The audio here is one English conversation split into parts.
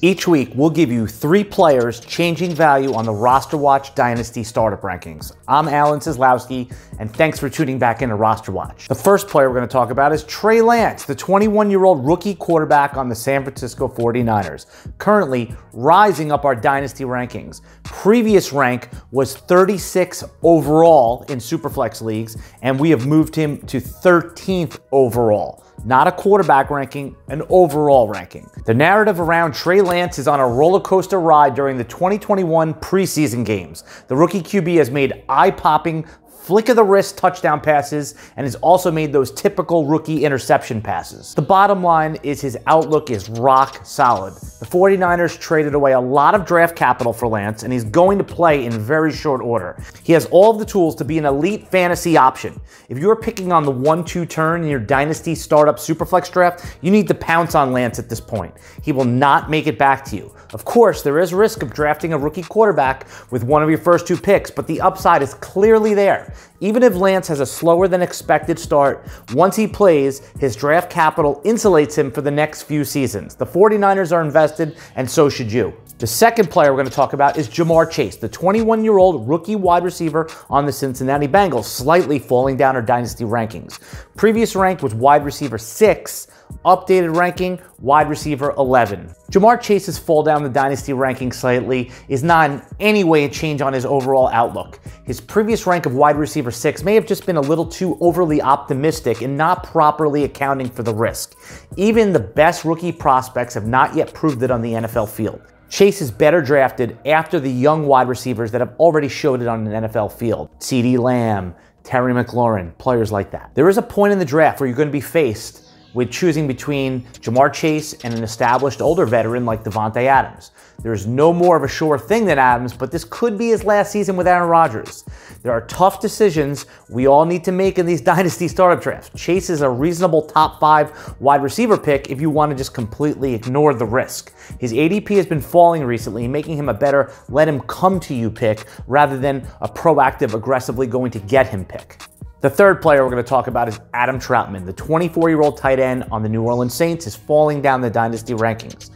Each week, we'll give you three players changing value on the Roster Watch Dynasty startup rankings. I'm Alan Sislowski, and thanks for tuning back into Roster Watch. The first player we're going to talk about is Trey Lance, the 21 year old rookie quarterback on the San Francisco 49ers, currently rising up our Dynasty rankings. Previous rank was 36 overall in Superflex leagues, and we have moved him to 13th overall not a quarterback ranking, an overall ranking. The narrative around Trey Lance is on a roller coaster ride during the 2021 preseason games. The rookie QB has made eye popping flick of the wrist touchdown passes, and has also made those typical rookie interception passes. The bottom line is his outlook is rock solid. The 49ers traded away a lot of draft capital for Lance, and he's going to play in very short order. He has all of the tools to be an elite fantasy option. If you're picking on the 1-2 turn in your dynasty startup superflex draft, you need to pounce on Lance at this point. He will not make it back to you. Of course, there is risk of drafting a rookie quarterback with one of your first two picks, but the upside is clearly there. Even if Lance has a slower than expected start, once he plays, his draft capital insulates him for the next few seasons. The 49ers are invested, and so should you. The second player we're going to talk about is Jamar Chase, the 21 year old rookie wide receiver on the Cincinnati Bengals, slightly falling down our dynasty rankings. Previous rank was wide receiver six, updated ranking wide receiver 11. Jamar Chase's fall down the dynasty ranking slightly is not in any way a change on his overall outlook. His previous rank of wide receiver 6 may have just been a little too overly optimistic and not properly accounting for the risk. Even the best rookie prospects have not yet proved it on the NFL field. Chase is better drafted after the young wide receivers that have already showed it on an NFL field. CD Lamb, Terry McLaurin, players like that. There is a point in the draft where you're going to be faced with choosing between Jamar Chase and an established older veteran like Devontae Adams. There's no more of a sure thing than Adams, but this could be his last season with Aaron Rodgers. There are tough decisions we all need to make in these dynasty startup drafts. Chase is a reasonable top five wide receiver pick if you want to just completely ignore the risk. His ADP has been falling recently, making him a better let him come to you pick rather than a proactive, aggressively going to get him pick. The third player we're going to talk about is Adam Troutman. The 24 year old tight end on the New Orleans Saints is falling down the dynasty rankings.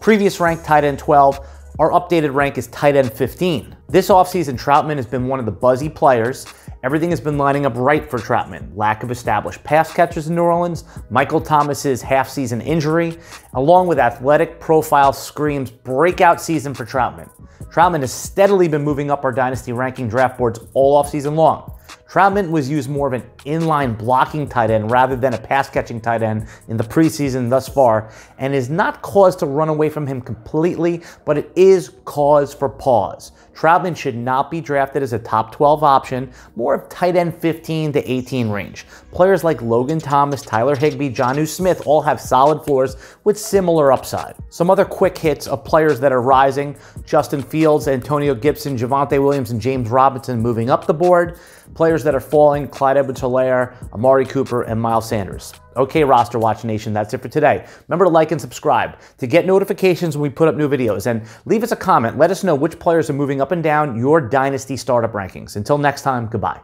Previous ranked tight end 12, our updated rank is tight end 15. This offseason, Troutman has been one of the buzzy players. Everything has been lining up right for Troutman. Lack of established pass catchers in New Orleans, Michael Thomas's half-season injury, along with athletic profile screams breakout season for Troutman. Troutman has steadily been moving up our dynasty ranking draft boards all offseason long. Troutman was used more of an inline blocking tight end rather than a pass catching tight end in the preseason thus far, and is not cause to run away from him completely, but it is cause for pause. Troutman should not be drafted as a top 12 option, more of tight end 15 to 18 range. Players like Logan Thomas, Tyler Higbee, Jonu Smith all have solid floors with similar upside. Some other quick hits of players that are rising, Justin Fields, Antonio Gibson, Javante Williams, and James Robinson moving up the board. Players that are falling, Clyde Edwards-Hilaire, Amari Cooper, and Miles Sanders. Okay, Roster Watch Nation, that's it for today. Remember to like and subscribe to get notifications when we put up new videos and leave us a comment. Let us know which players are moving up and down your dynasty startup rankings. Until next time, goodbye.